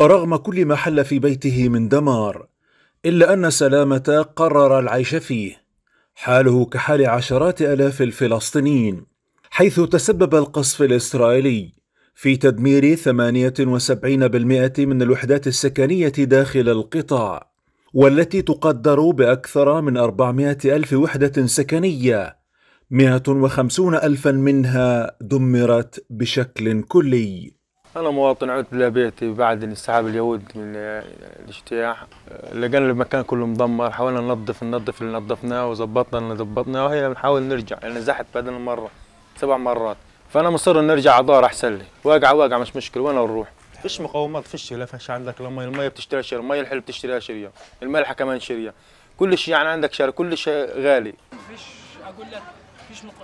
رغم كل ما حل في بيته من دمار إلا أن سلامة قرر العيش فيه حاله كحال عشرات آلاف الفلسطينيين حيث تسبب القصف الإسرائيلي في تدمير 78% من الوحدات السكنية داخل القطاع والتي تقدر بأكثر من 400 ألف وحدة سكنية 150 ألفا منها دمرت بشكل كلي أنا مواطن عدت لبيتي بيتي بعد انسحاب اليهود من الاجتياح لقينا المكان كله مدمر حاولنا ننظف ننظف اللي نظفناه وظبطنا اللي ظبطناه وهي بنحاول نرجع أنا يعني نزحت بعد المرة سبع مرات فأنا مصر نرجع على دار أحسن لي واقع واقع مش مشكلة وين نروح فيش مقاومات فيش لا فيش عندك لا مي المي بتشتريها شرية المي الحلو بتشتريها شرية الملحة كمان شرية كل شيء يعني عندك شارع كل شيء غالي فيش أقول لك فيش مق...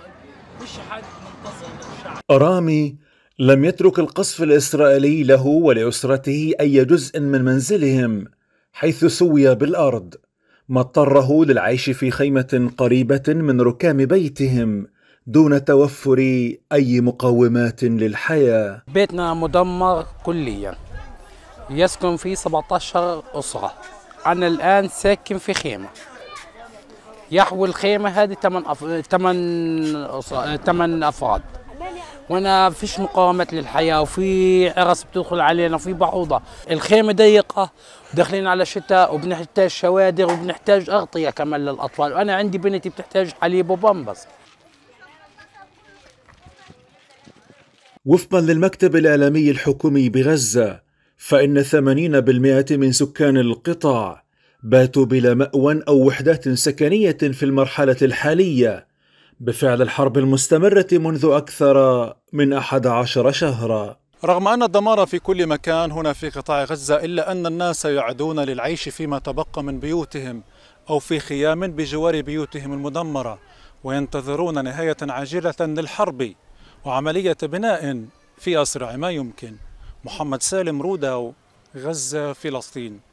فيش حد منتصر الشعب أرامي لم يترك القصف الإسرائيلي له ولأسرته أي جزء من منزلهم حيث سوي بالأرض ما اضطره للعيش في خيمة قريبة من ركام بيتهم دون توفر أي مقومات للحياة بيتنا مدمر كليا يسكن فيه 17 أسرة أنا الآن ساكن في خيمة يحوي الخيمة هذه 8 أف... 8 أفراد وانا فيش مقاومات للحياه وفي عرس بتدخل علينا وفي بعوضه الخيمه ضيقه داخلين على شتاء وبنحتاج شوادر وبنحتاج اغطيه كمان للاطفال وانا عندي بنتي بتحتاج حليب وبامبس وفقا للمكتب الاعلامي الحكومي بغزه فان 80% من سكان القطاع باتوا بلا ماوى او وحدات سكنيه في المرحله الحاليه بفعل الحرب المستمرة منذ أكثر من أحد عشر شهرا رغم أن الدمار في كل مكان هنا في قطاع غزة إلا أن الناس يعدون للعيش فيما تبقى من بيوتهم أو في خيام بجوار بيوتهم المدمرة وينتظرون نهاية عاجلة للحرب وعملية بناء في أسرع ما يمكن محمد سالم روداو غزة فلسطين